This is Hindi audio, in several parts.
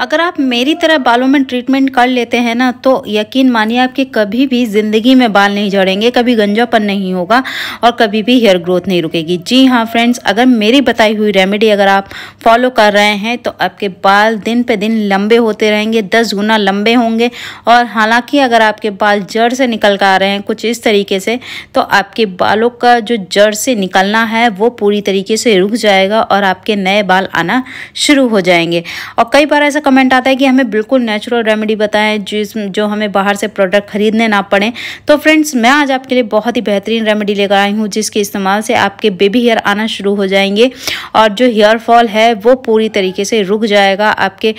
अगर आप मेरी तरह बालों में ट्रीटमेंट कर लेते हैं ना तो यकीन मानिए आपके कभी भी ज़िंदगी में बाल नहीं झड़ेंगे कभी गंजापन नहीं होगा और कभी भी हेयर ग्रोथ नहीं रुकेगी जी हाँ फ्रेंड्स अगर मेरी बताई हुई रेमेडी अगर आप फॉलो कर रहे हैं तो आपके बाल दिन पे दिन लंबे होते रहेंगे दस गुना लंबे होंगे और हालांकि अगर आपके बाल जड़ से निकल कर आ रहे हैं कुछ इस तरीके से तो आपके बालों का जो जड़ से निकलना है वो पूरी तरीके से रुक जाएगा और आपके नए बाल आना शुरू हो जाएंगे और कई बार ऐसा कमेंट आता है कि हमें बिल्कुल नेचुरल रेमेडी बताएं जिस जो हमें बाहर से प्रोडक्ट खरीदने ना पड़े तो फ्रेंड्स मैं आज आपके लिए बहुत ही बेहतरीन रेमेडी लेकर आई हूँ जिसके इस्तेमाल से आपके बेबी हेयर आना शुरू हो जाएंगे और जो हेयर फॉल है वो पूरी तरीके से रुक जाएगा आपके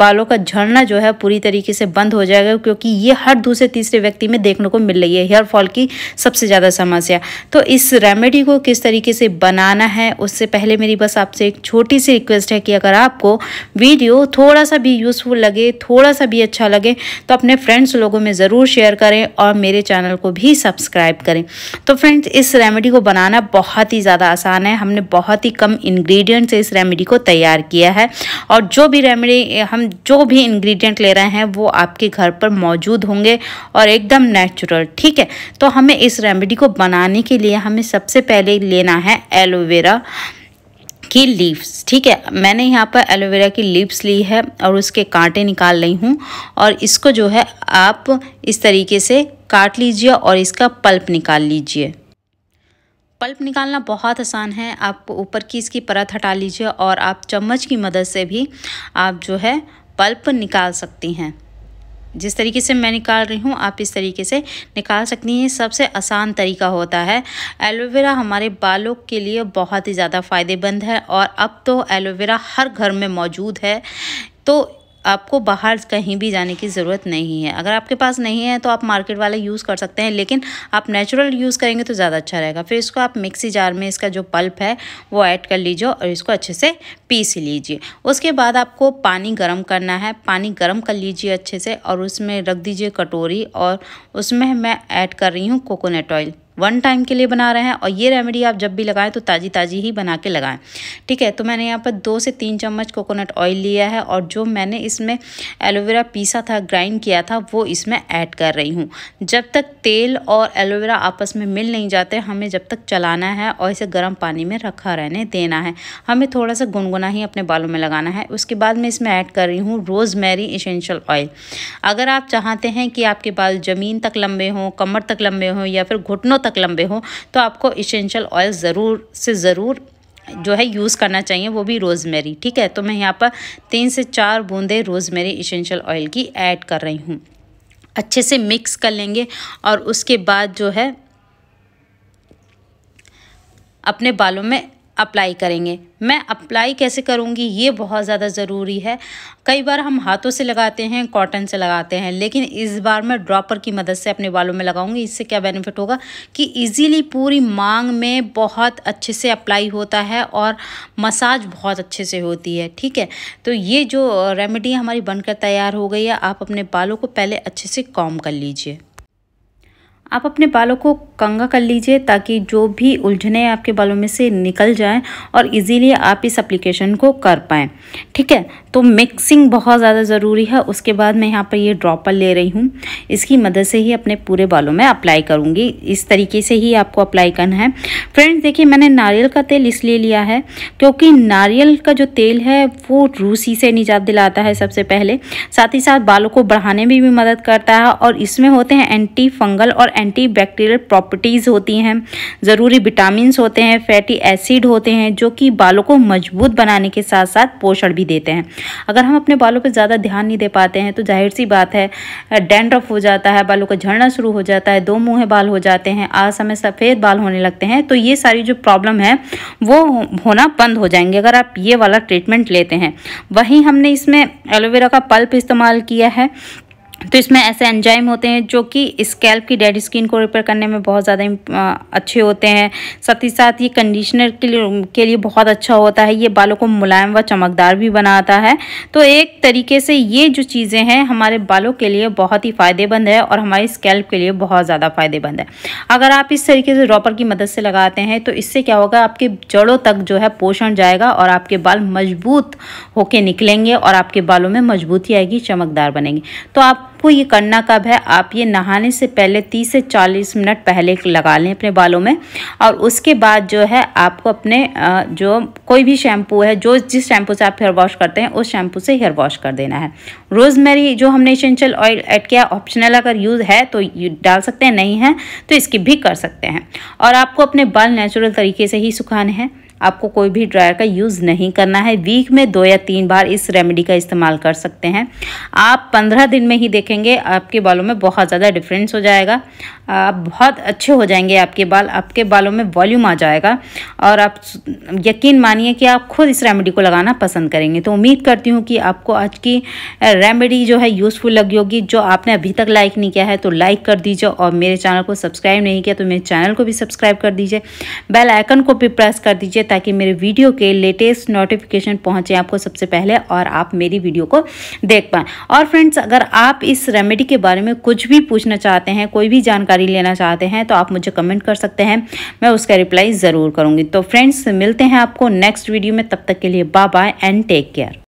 बालों का झड़ना जो है पूरी तरीके से बंद हो जाएगा क्योंकि ये हर दूसरे तीसरे व्यक्ति में देखने को मिल रही है हेयर फॉल की सबसे ज़्यादा समस्या तो इस रेमेडी को किस तरीके से बनाना है उससे पहले मेरी बस आपसे एक छोटी सी रिक्वेस्ट है कि अगर आपको वीडियो थोड़ा थोड़ा सा भी यूज़फुल लगे थोड़ा सा भी अच्छा लगे तो अपने फ्रेंड्स लोगों में ज़रूर शेयर करें और मेरे चैनल को भी सब्सक्राइब करें तो फ्रेंड्स इस रेमेडी को बनाना बहुत ही ज़्यादा आसान है हमने बहुत ही कम इन्ग्रीडियंट से इस रेमेडी को तैयार किया है और जो भी रेमेडी हम जो भी इन्ग्रीडियंट ले रहे हैं वो आपके घर पर मौजूद होंगे और एकदम नेचुरल ठीक है तो हमें इस रेमेडी को बनाने के लिए हमें सबसे पहले लेना है एलोवेरा की लीव्स ठीक है मैंने यहाँ पर एलोवेरा की लीव्स ली है और उसके कांटे निकाल रही हूँ और इसको जो है आप इस तरीके से काट लीजिए और इसका पल्प निकाल लीजिए पल्प निकालना बहुत आसान है आप ऊपर की इसकी परत हटा लीजिए और आप चम्मच की मदद से भी आप जो है पल्प निकाल सकती हैं जिस तरीके से मैं निकाल रही हूँ आप इस तरीके से निकाल सकती हैं सबसे आसान तरीका होता है एलोवेरा हमारे बालों के लिए बहुत ही ज़्यादा फ़ायदेमंद है और अब तो एलोवेरा हर घर में मौजूद है तो आपको बाहर कहीं भी जाने की ज़रूरत नहीं है अगर आपके पास नहीं है तो आप मार्केट वाला यूज़ कर सकते हैं लेकिन आप नेचुरल यूज़ करेंगे तो ज़्यादा अच्छा रहेगा फिर इसको आप मिक्सी जार में इसका जो पल्प है वो ऐड कर लीजिए और इसको अच्छे से पीस लीजिए उसके बाद आपको पानी गर्म करना है पानी गर्म कर लीजिए अच्छे से और उसमें रख दीजिए कटोरी और उसमें मैं ऐड कर रही हूँ कोकोनट ऑयल वन टाइम के लिए बना रहे हैं और ये रेमेडी आप जब भी लगाएं तो ताज़ी ताज़ी ही बना के लगाएं ठीक है तो मैंने यहाँ पर दो से तीन चम्मच कोकोनट ऑयल लिया है और जो मैंने इसमें एलोवेरा पीसा था ग्राइंड किया था वो इसमें ऐड कर रही हूँ जब तक तेल और एलोवेरा आपस में मिल नहीं जाते हमें जब तक चलाना है और इसे गर्म पानी में रखा रहने देना है हमें थोड़ा सा गुनगुना ही अपने बालों में लगाना है उसके बाद मैं इसमें ऐड कर रही हूँ रोज़ मैरी इसेंशियल ऑयल अगर आप चाहते हैं कि आपके बाल ज़मीन तक लंबे हों कमर तक लंबे हों या फिर घुटनों तक लंबे हों तो आपको इसेंशियल ऑयल ज़रूर से ज़रूर जो है यूज़ करना चाहिए वो भी रोज़मेरी ठीक है तो मैं यहाँ पर तीन से चार बूंदे रोज़मेरी इसेंशियल ऑयल की ऐड कर रही हूँ अच्छे से मिक्स कर लेंगे और उसके बाद जो है अपने बालों में अप्लाई करेंगे मैं अप्लाई कैसे करूँगी ये बहुत ज़्यादा ज़रूरी है कई बार हम हाथों से लगाते हैं कॉटन से लगाते हैं लेकिन इस बार मैं ड्रॉपर की मदद से अपने बालों में लगाऊंगी इससे क्या बेनिफिट होगा कि इजीली पूरी मांग में बहुत अच्छे से अप्लाई होता है और मसाज बहुत अच्छे से होती है ठीक है तो ये जो रेमेडी हमारी बनकर तैयार हो गई है आप अपने बालों को पहले अच्छे से कॉम कर लीजिए आप अपने बालों को कंगा कर लीजिए ताकि जो भी उलझने आपके बालों में से निकल जाएं और इजीली आप इस एप्लीकेशन को कर पाएँ ठीक है तो मिक्सिंग बहुत ज़्यादा ज़रूरी है उसके बाद मैं यहाँ पर ये ड्रॉपर ले रही हूँ इसकी मदद से ही अपने पूरे बालों में अप्लाई करूँगी इस तरीके से ही आपको अप्लाई करना है फ्रेंड्स देखिए मैंने नारियल का तेल इसलिए लिया है क्योंकि नारियल का जो तेल है वो रूसी से निजात दिलाता है सबसे पहले साथ ही साथ बालों को बढ़ाने में भी मदद करता है और इसमें होते हैं एंटी फंगल और एंटी बैक्टीरियल प्रॉपर्टीज़ होती हैं ज़रूरी विटामिन होते हैं फैटी एसिड होते हैं जो कि बालों को मजबूत बनाने के साथ साथ पोषण भी देते हैं अगर हम अपने बालों पर ज़्यादा ध्यान नहीं दे पाते हैं तो जाहिर सी बात है डेंड्रफ हो जाता है बालों का झड़ना शुरू हो जाता है दो मुँह बाल हो जाते हैं आज समय सफ़ेद बाल होने लगते हैं तो ये सारी जो प्रॉब्लम है वो होना बंद हो जाएंगे अगर आप ये वाला ट्रीटमेंट लेते हैं वहीं हमने इसमें एलोवेरा का पल्प इस्तेमाल किया है तो इसमें ऐसे एंजाइम होते हैं जो कि स्कैल्प की डेड स्किन को रिपेयर करने में बहुत ज़्यादा अच्छे होते हैं साथ ही साथ ये कंडीशनर के लिए के लिए बहुत अच्छा होता है ये बालों को मुलायम व चमकदार भी बनाता है तो एक तरीके से ये जो चीज़ें हैं हमारे बालों के लिए बहुत ही फ़ायदेमंद है और हमारे स्कैल्प के लिए बहुत ज़्यादा फ़ायदेमंद है अगर आप इस तरीके से रॉपर की मदद से लगाते हैं तो इससे क्या होगा आपके जड़ों तक जो है पोषण जाएगा और आपके बाल मजबूत होके निकलेंगे और आपके बालों में मजबूती आएगी चमकदार बनेंगे तो आप आपको ये करना कब है आप ये नहाने से पहले 30 से 40 मिनट पहले लगा लें अपने बालों में और उसके बाद जो है आपको अपने जो कोई भी शैम्पू है जो जिस शैम्पू से आप हेयर वॉश करते हैं उस शैम्पू से हेयर वॉश कर देना है रोज़मेरी जो हमने इसेंशियल ऑयल ऐड किया ऑप्शनल अगर यूज़ है तो डाल सकते हैं नहीं है तो इसकी भी कर सकते हैं और आपको अपने बाल नेचुरल तरीके से ही सुखाने हैं आपको कोई भी ड्रायर का यूज़ नहीं करना है वीक में दो या तीन बार इस रेमेडी का इस्तेमाल कर सकते हैं आप पंद्रह दिन में ही देखेंगे आपके बालों में बहुत ज़्यादा डिफरेंस हो जाएगा आप बहुत अच्छे हो जाएंगे आपके बाल आपके बालों में वॉल्यूम आ जाएगा और आप यकीन मानिए कि आप खुद इस रेमेडी को लगाना पसंद करेंगे तो उम्मीद करती हूँ कि आपको आज की रेमेडी जो है यूज़फुल लगी होगी जो आपने अभी तक लाइक नहीं किया है तो लाइक कर दीजिए और मेरे चैनल को सब्सक्राइब नहीं किया तो मेरे चैनल को भी सब्सक्राइब कर दीजिए बेल आइकन को भी प्रेस कर दीजिए ताकि मेरे वीडियो के लेटेस्ट नोटिफिकेशन पहुंचे आपको सबसे पहले और आप मेरी वीडियो को देख पाएँ और फ्रेंड्स अगर आप इस रेमेडी के बारे में कुछ भी पूछना चाहते हैं कोई भी जानकारी लेना चाहते हैं तो आप मुझे कमेंट कर सकते हैं मैं उसका रिप्लाई ज़रूर करूँगी तो फ्रेंड्स मिलते हैं आपको नेक्स्ट वीडियो में तब तक के लिए bye bye and take care